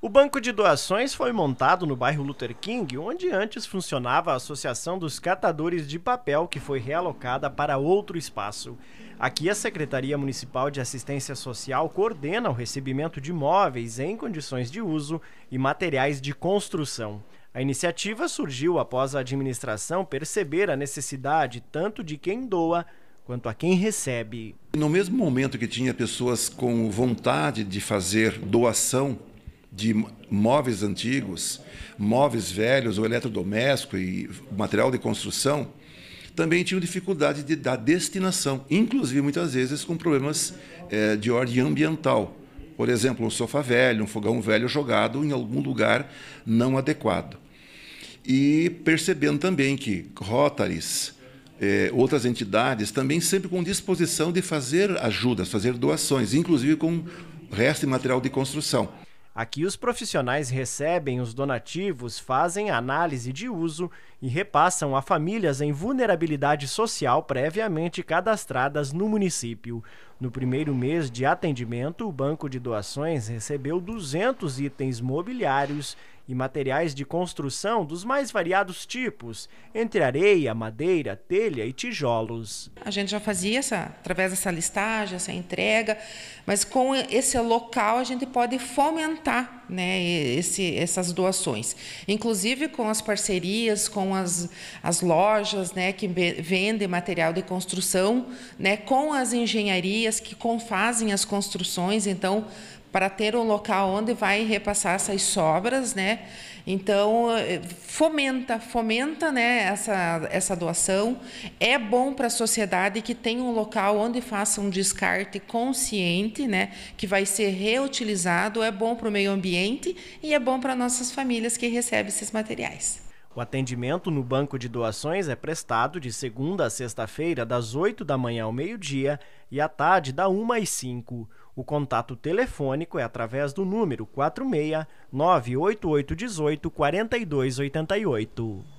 O banco de doações foi montado no bairro Luther King, onde antes funcionava a Associação dos Catadores de Papel, que foi realocada para outro espaço. Aqui, a Secretaria Municipal de Assistência Social coordena o recebimento de móveis em condições de uso e materiais de construção. A iniciativa surgiu após a administração perceber a necessidade tanto de quem doa quanto a quem recebe. No mesmo momento que tinha pessoas com vontade de fazer doação de móveis antigos, móveis velhos ou eletrodoméstico e material de construção, também tinham dificuldade de, dar destinação, inclusive muitas vezes com problemas é, de ordem ambiental. Por exemplo, um sofá velho, um fogão velho jogado em algum lugar não adequado. E percebendo também que Rotaries, é, eh, outras entidades, também sempre com disposição de fazer ajudas, fazer doações, inclusive com resto de material de construção. Aqui os profissionais recebem os donativos, fazem análise de uso e repassam a famílias em vulnerabilidade social previamente cadastradas no município. No primeiro mês de atendimento, o banco de doações recebeu 200 itens mobiliários e materiais de construção dos mais variados tipos, entre areia, madeira, telha e tijolos. A gente já fazia essa, através dessa listagem, essa entrega, mas com esse local a gente pode fomentar né, esse, essas doações. Inclusive com as parcerias, com as, as lojas né, que vendem material de construção, né, com as engenharias que fazem as construções, então para ter um local onde vai repassar essas sobras, né? Então eh, fomenta, fomenta, né? Essa essa doação é bom para a sociedade que tem um local onde faça um descarte consciente, né? Que vai ser reutilizado, é bom para o meio ambiente e é bom para nossas famílias que recebem esses materiais. O atendimento no banco de doações é prestado de segunda a sexta-feira, das 8 da manhã ao meio-dia e à tarde, da 1 às 5. O contato telefônico é através do número 46 98818 4288.